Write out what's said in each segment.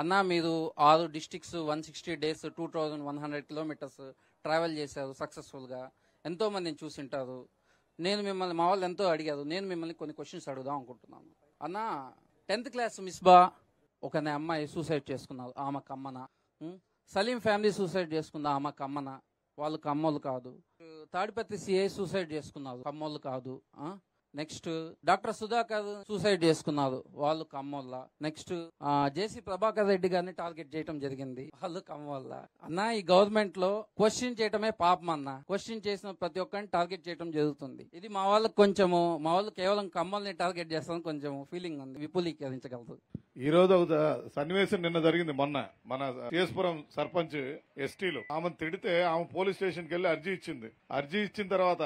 అన్నా మీరు ఆరు districts one sixty days two thousand one hundred kilometres travel చేశారు సక్సెస్ఫుల్గా ఎంతో మందిని చూసింటారు నేను మిమ్మల్ని మా వాళ్ళు ఎంతో అడిగారు నేను మిమ్మల్ని కొన్ని క్వశ్చన్స్ అడుగుదాం అనుకుంటున్నాను అన్న టెన్త్ క్లాస్ మిస్బా ఒక అమ్మాయి సూసైడ్ చేసుకున్నారు ఆమె కమ్మన సలీం ఫ్యామిలీ సూసైడ్ చేసుకుంది ఆమె కమ్మన వాళ్ళు కమ్మోళ్ళు కాదు తాడిపత్రి సిఐ సూసైడ్ చేసుకున్నారు కమ్మోళ్ళు కాదు నెక్స్ట్ డాక్టర్ సుధాకర్ సూసైడ్ చేసుకున్నారు వాళ్ళు వల్ల నెక్స్ట్ జేసీ ప్రభాకర్ రెడ్డి గారిని టార్గెట్ చేయడం జరిగింది వాళ్ళు వల్ల అన్న ఈ గవర్నమెంట్ లో క్వశ్చన్ చేయటమే పాపం అన్న క్వశ్చన్ చేసిన ప్రతి ఒక్కరిని టార్గెట్ చేయడం జరుగుతుంది ఇది మా వాళ్ళకి కొంచెము మా వాళ్ళు కేవలం కమ్మల్ని టార్గెట్ చేస్తాం కొంచెం ఫీలింగ్ ఉంది విపులీకరించగలదు ఈ రోజు ఒక సన్నివేశం నిన్న జరిగింది మొన్న మన కేసుపురం సర్పంచ్ ఎస్టీలు ఆమెను తిడితే ఆమె పోలీస్ స్టేషన్కి వెళ్ళి అర్జీ ఇచ్చింది అర్జీ ఇచ్చిన తర్వాత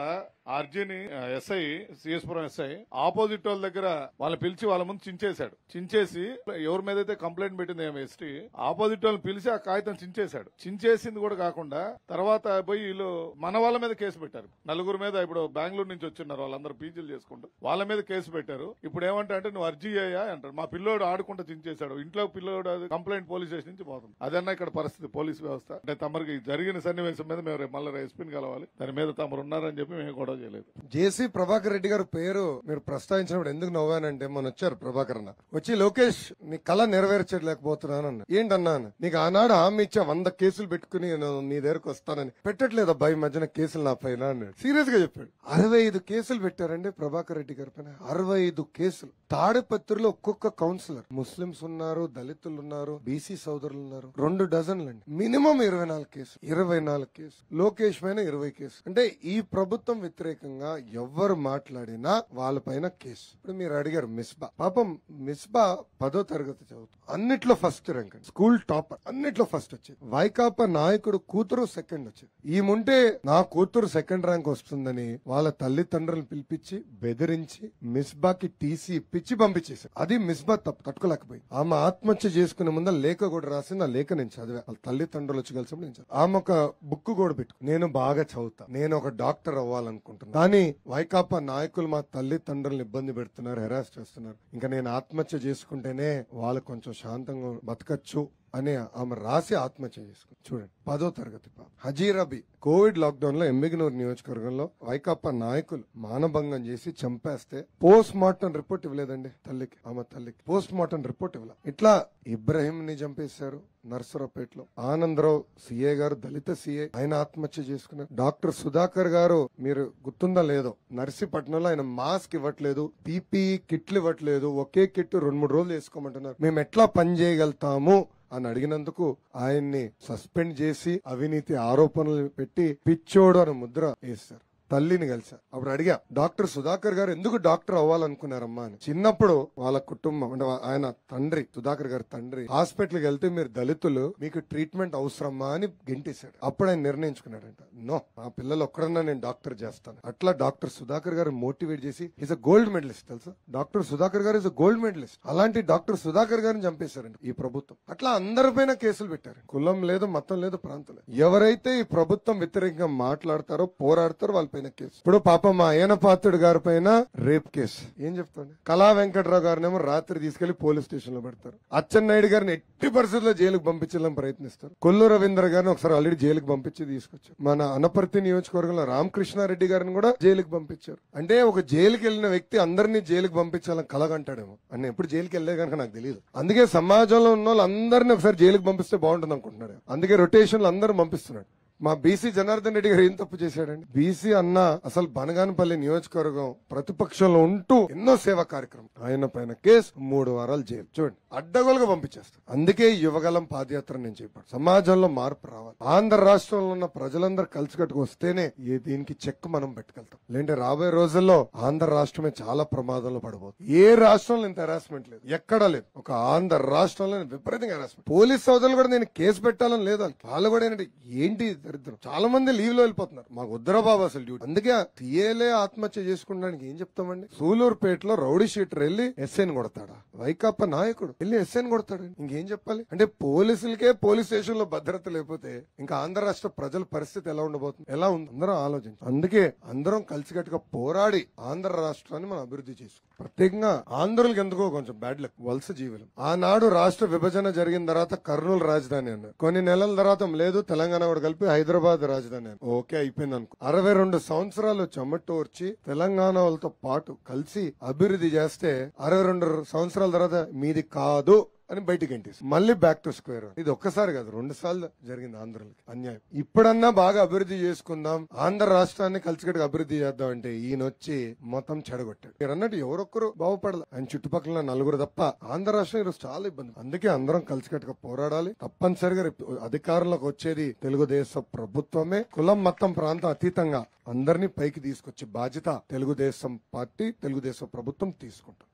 అర్జుని ఎస్ఐ సిఎస్పురం ఎస్ఐ ఆపోజిట్ వాళ్ళ దగ్గర వాళ్ళని పిలిచి వాళ్ళ ముందు చించేశాడు చించేసి ఎవరి మీద అయితే కంప్లైంట్ పెట్టింది ఏమో ఎస్టీ ఆపోజిట్ వాళ్ళని పిలిచి ఆ కాగితం చించేశాడు చించేసింది కూడా కాకుండా తర్వాత పోయి వీళ్ళు మన వాళ్ళ మీద కేసు పెట్టారు నలుగురు మీద ఇప్పుడు బెంగళూరు నుంచి వచ్చిన్నారు వాళ్ళందరూ పీజీలు చేసుకుంటూ వాళ్ళ మీద కేసు పెట్టారు ఇప్పుడు ఏమంటా అంటే నువ్వు అర్జీ అయ్యా అంటారు మా పిల్లోడు ఆడుకుంటూ చించేశాడు ఇంట్లో పిల్లోడు కంప్లైంట్ పోలీస్ స్టేషన్ నుంచి పోతుంది అదన్నా ఇక్కడ పరిస్థితి పోలీస్ వ్యవస్థ అంటే తమరికి జరిగిన సన్నివేశం మీద మేము మళ్ళీ ఎస్పీని కలవాలి దాని మీద తమరు ఉన్నారని చెప్పి మేము కూడా చేయలేదు జేసీ ప్రభాకర్ రెడ్డి గారి పేరు మీరు ప్రస్తావించినప్పుడు ఎందుకు నవ్వానంటే మన వచ్చారు ప్రభాకర్ అన్న వచ్చి లోకేష్ నీ కళ నెరవేర్చలేకపోతున్నాను అన్న ఏంటన్నా నీకు ఆనాడు హామీ ఇచ్చా వంద కేసులు పెట్టుకుని నీ దగ్గరకు వస్తానని పెట్టట్లేదు అబ్బాయి మధ్యన కేసులు నా పైన సీరియస్ గా చెప్పాడు అరవై ఐదు కేసులు పెట్టారండి ప్రభాకర్ రెడ్డి గారి పైన అరవై ఐదు కేసులు తాడిపత్రిలో ఒక్కొక్క కౌన్సిలర్ ముస్లింస్ ఉన్నారు దళితులు ఉన్నారు బీసీ సోదరులు ఉన్నారు రెండు డజన్లండి మినిమం ఇరవై నాలుగు కేసులు ఇరవై నాలుగు కేసులు లోకేష్ పైన ఇరవై కేసులు అంటే ఈ ప్రభుత్వం వ్యతిరేక వ్యతిరేకంగా ఎవ్వరు మాట్లాడినా వాళ్ళ పైన కేసు ఇప్పుడు మీరు అడిగారు మిస్బా పాపం మిస్బా పదో తరగతి చదువుతుంది అన్నిట్లో ఫస్ట్ ర్యాంక్ స్కూల్ టాపర్ అన్నిట్లో ఫస్ట్ వచ్చింది వైకాపా నాయకుడు కూతురు సెకండ్ వచ్చింది ఈముంటే నా కూతురు సెకండ్ ర్యాంక్ వస్తుందని వాళ్ళ తల్లిదండ్రులను పిలిపించి బెదిరించి మిస్బాకి టీసీ ఇప్పించి పంపించేశారు అది మిస్బా తప్పు తట్టుకోలేకపోయింది ఆమె ఆత్మహత్య చేసుకునే ముందు లేఖ కూడా రాసి నా లేఖ నేను చదివా వాళ్ళ తల్లిదండ్రులు వచ్చి కలిసి నేను ఆమె ఒక బుక్ కూడా పెట్టుకు నేను బాగా చదువుతా నేను ఒక డాక్టర్ అవ్వాలనుకుంటున్నాను అనుకుంటున్నాను కానీ వైకాపా నాయకులు మా తండ్రులను ఇబ్బంది పెడుతున్నారు హెరాస్ చేస్తున్నారు ఇంకా నేను ఆత్మహత్య చేసుకుంటేనే వాళ్ళు కొంచెం శాంతంగా బతకచ్చు అనే ఆమె రాసి ఆత్మహత్య చేసుకుంది చూడండి పదో తరగతి పాప హజీరబీ కోవిడ్ లాక్డౌన్ లో ఎంబిగనూరు నియోజకవర్గంలో వైకాపా నాయకులు మానభంగం చేసి చంపేస్తే పోస్ట్ మార్టం రిపోర్ట్ ఇవ్వలేదండి తల్లికి ఆమె తల్లికి పోస్ట్ మార్టం రిపోర్ట్ ఇవ్వలే ఇట్లా ఇబ్రహీం ని చంపేశారు నర్సరావుపేటలో ఆనందరావు సిఏ గారు దళిత సిఏ ఆయన ఆత్మహత్య చేసుకున్నారు డాక్టర్ సుధాకర్ గారు మీరు గుర్తుందా లేదో నర్సీపట్నంలో ఆయన మాస్క్ ఇవ్వట్లేదు పీపీఈ కిట్లు ఇవ్వట్లేదు ఒకే కిట్ రెండు మూడు రోజులు వేసుకోమంటున్నారు మేము ఎట్లా పని చేయగలుగుతాము అని అడిగినందుకు ఆయన్ని సస్పెండ్ చేసి అవినీతి ఆరోపణలు పెట్టి పిచ్చోడు అని ముద్ర వేశారు తల్లిని కలిసా అప్పుడు అడిగా డాక్టర్ సుధాకర్ గారు ఎందుకు డాక్టర్ అవ్వాలనుకున్నారమ్మా అని చిన్నప్పుడు వాళ్ళ కుటుంబం అంటే ఆయన తండ్రి సుధాకర్ గారి తండ్రి హాస్పిటల్కి వెళ్తే మీరు దళితులు మీకు ట్రీట్మెంట్ అవసరమ్మా అని గెంటేశాడు అప్పుడు ఆయన నిర్ణయించుకున్నాడంట నో ఆ పిల్లలు ఒక్కడన్నా నేను డాక్టర్ చేస్తాను అట్లా డాక్టర్ సుధాకర్ గారు మోటివేట్ చేసి ఈజ్ అ గోల్డ్ మెడలిస్ట్ తెలుసా డాక్టర్ సుధాకర్ గారు ఇస్ అ గోల్డ్ మెడలిస్ట్ అలాంటి డాక్టర్ సుధాకర్ గారిని చంపేశారండి ఈ ప్రభుత్వం అట్లా అందరిపైన కేసులు పెట్టారు కులం లేదు మతం లేదు ప్రాంతం లేదు ఎవరైతే ఈ ప్రభుత్వం వ్యతిరేకంగా మాట్లాడతారో పోరాడతారో వాళ్ళు పైన కేసు ఇప్పుడు పాప మా ఏనపాత్రుడు గారి పైన రేప్ కేసు ఏం చెప్తాను కళా వెంకట్రావు గారినేమో రాత్రి తీసుకెళ్లి పోలీస్ స్టేషన్ లో పెడతారు అచ్చెన్నాయుడు గారిని ఎట్టి పరిస్థితుల్లో జైలుకు పంపించాలని ప్రయత్నిస్తారు కొల్లు రవీంద్ర గారిని ఒకసారి ఆల్రెడీ జైలుకు పంపించి తీసుకొచ్చారు మన అనపర్తి నియోజకవర్గంలో రామకృష్ణారెడ్డి గారిని కూడా జైలుకు పంపించారు అంటే ఒక జైలుకి వెళ్లిన వ్యక్తి అందరినీ జైలుకు పంపించాలని కలగంటాడేమో అని ఎప్పుడు జైలుకి వెళ్ళే కనుక నాకు తెలియదు అందుకే సమాజంలో ఉన్న అందరినీ ఒకసారి జైలుకు పంపిస్తే బాగుంటుంది అనుకుంటున్నాడు అందుకే రొటేషన్లు అందరూ పంపిస్తున్నాడు మా బీసీ జనార్దన్ రెడ్డి గారు ఏం తప్పు చేశాడండి బీసీ అన్న అసలు బనగానపల్లి నియోజకవర్గం ప్రతిపక్షంలో ఉంటూ ఎన్నో సేవా కార్యక్రమం ఆయన పైన కేసు మూడు వారాలు జైలు చూడండి అడ్డగోలుగా పంపించేస్తారు అందుకే యువగలం పాదయాత్ర నేను చెప్పాడు సమాజంలో మార్పు రావాలి ఆంధ్ర రాష్ట్రంలో ఉన్న ప్రజలందరూ కలిసి కట్టుకు వస్తేనే దీనికి చెక్ మనం పెట్టుకెళ్తాం లేదంటే రాబోయే రోజుల్లో ఆంధ్ర రాష్ట్రమే చాలా ప్రమాదంలో పడబోతుంది ఏ రాష్ట్రంలో ఇంత హెరాస్మెంట్ లేదు ఎక్కడా లేదు ఒక ఆంధ్ర రాష్ట్రంలో విపరీతంగా హెరాస్మెంట్ పోలీస్ సోదరులు కూడా నేను కేసు పెట్టాలని లేదు వాళ్ళు కూడా ఏంటంటే ఏంటి దరిద్రం చాలా మంది లీవ్ లో వెళ్ళిపోతున్నారు మాకు వద్దరా అసలు డ్యూటీ అందుకే తీయలే ఆత్మహత్య చేసుకోవడానికి ఏం చెప్తామండి సూలూరుపేటలో రౌడీ షీటర్ వెళ్ళి ఎస్ఐని కొడతాడా వైకాపా నాయకుడు వెళ్ళి ఎస్ఎన్ కొడతాడు ఇంకేం చెప్పాలి అంటే పోలీసులకే పోలీస్ స్టేషన్ లో భద్రత లేకపోతే ఇంకా ఆంధ్ర రాష్ట్ర ప్రజల పరిస్థితి ఎలా ఉండబోతుంది ఎలా ఉంది అందరం ఆలోచించి అందుకే అందరం కలిసికట్టుగా పోరాడి ఆంధ్ర రాష్ట్రాన్ని మనం అభివృద్ధి చేసుకుంటాం ప్రత్యేకంగా ఆంధ్రులకు ఎందుకో కొంచెం బ్యాడ్ లక్ వలస జీవులు ఆనాడు రాష్ట్ర విభజన జరిగిన తర్వాత కర్నూలు రాజధాని అన్నారు కొన్ని నెలల తర్వాత లేదు తెలంగాణ కూడా కలిపి హైదరాబాద్ రాజధాని అన్నారు ఓకే అయిపోయింది అనుకో అరవై రెండు సంవత్సరాలు చెమటోర్చి తెలంగాణ వాళ్ళతో పాటు కలిసి అభివృద్ధి చేస్తే అరవై రెండు సంవత్సరాల తర్వాత మీది కా కాదు అని బయటికి ఎంటేసి మళ్ళీ బ్యాక్ టు స్క్వేర్ ఇది ఒక్కసారి కాదు రెండు సార్లు జరిగింది ఆంధ్రలకి అన్యాయం ఇప్పుడన్నా బాగా అభివృద్ధి చేసుకుందాం ఆంధ్ర రాష్ట్రాన్ని కలిసికట్టు అభివృద్ధి చేద్దాం అంటే ఈయన వచ్చి మొత్తం చెడగొట్టాడు మీరు అన్నట్టు ఎవరొక్కరు బాగుపడదు ఆయన చుట్టుపక్కల నలుగురు తప్ప ఆంధ్ర రాష్ట్రం ఈరోజు చాలా ఇబ్బంది అందుకే అందరం కలిసికట్టుగా పోరాడాలి తప్పనిసరిగా అధికారంలోకి వచ్చేది తెలుగుదేశం ప్రభుత్వమే కులం మొత్తం ప్రాంతం అతీతంగా అందరినీ పైకి తీసుకొచ్చే బాధ్యత తెలుగుదేశం పార్టీ తెలుగుదేశం ప్రభుత్వం తీసుకుంటాం